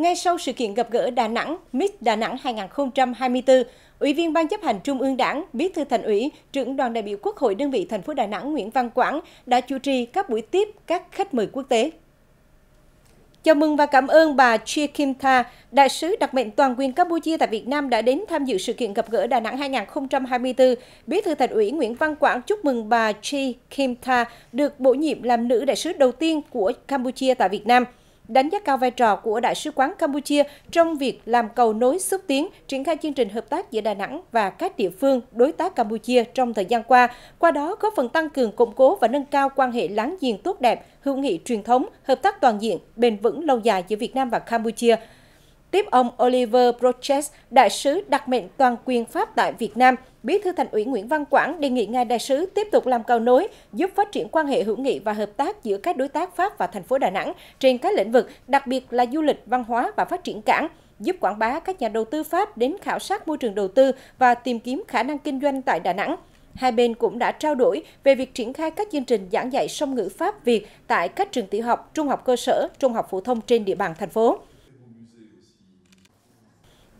Ngay sau sự kiện gặp gỡ Đà Nẵng, Miss Đà Nẵng 2024, Ủy viên Ban chấp hành Trung ương Đảng, Bí thư Thành ủy, trưởng đoàn đại biểu Quốc hội đơn vị thành phố Đà Nẵng Nguyễn Văn Quảng đã chủ trì các buổi tiếp các khách mời quốc tế. Chào mừng và cảm ơn bà Chia Kim Tha, đại sứ đặc mệnh toàn quyền Campuchia tại Việt Nam đã đến tham dự sự kiện gặp gỡ Đà Nẵng 2024. Bí thư Thành ủy Nguyễn Văn Quảng chúc mừng bà Chia Kim Tha được bổ nhiệm làm nữ đại sứ đầu tiên của Campuchia tại Việt Nam đánh giá cao vai trò của Đại sứ quán Campuchia trong việc làm cầu nối xúc tiến triển khai chương trình hợp tác giữa Đà Nẵng và các địa phương đối tác Campuchia trong thời gian qua, qua đó góp phần tăng cường củng cố và nâng cao quan hệ láng giềng tốt đẹp, hữu nghị truyền thống, hợp tác toàn diện, bền vững lâu dài giữa Việt Nam và Campuchia – tiếp ông Oliver Proches, đại sứ đặc mệnh toàn quyền Pháp tại Việt Nam. Bí thư Thành ủy Nguyễn Văn Quảng đề nghị ngài đại sứ tiếp tục làm cầu nối, giúp phát triển quan hệ hữu nghị và hợp tác giữa các đối tác Pháp và thành phố Đà Nẵng trên các lĩnh vực, đặc biệt là du lịch, văn hóa và phát triển cảng giúp quảng bá các nhà đầu tư Pháp đến khảo sát môi trường đầu tư và tìm kiếm khả năng kinh doanh tại Đà Nẵng. Hai bên cũng đã trao đổi về việc triển khai các chương trình giảng dạy song ngữ Pháp Việt tại các trường tiểu học, trung học cơ sở, trung học phổ thông trên địa bàn thành phố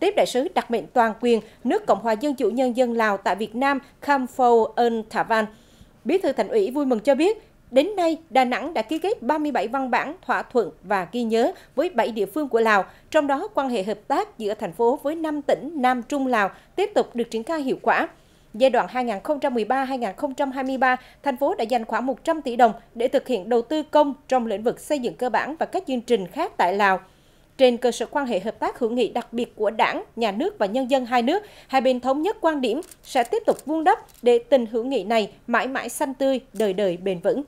tiếp đại sứ đặc mệnh toàn quyền nước Cộng hòa Dân chủ Nhân dân Lào tại Việt Nam Kham Phô Ân Thả Van. Bí thư thành ủy vui mừng cho biết, Đến nay, Đà Nẵng đã ký kết 37 văn bản, thỏa thuận và ghi nhớ với 7 địa phương của Lào, trong đó quan hệ hợp tác giữa thành phố với 5 tỉnh Nam Trung Lào tiếp tục được triển khai hiệu quả. Giai đoạn 2013-2023, thành phố đã dành khoảng 100 tỷ đồng để thực hiện đầu tư công trong lĩnh vực xây dựng cơ bản và các chương trình khác tại Lào. Trên cơ sở quan hệ hợp tác hữu nghị đặc biệt của Đảng, Nhà nước và nhân dân hai nước, hai bên thống nhất quan điểm sẽ tiếp tục vun đắp để tình hữu nghị này mãi mãi xanh tươi, đời đời bền vững.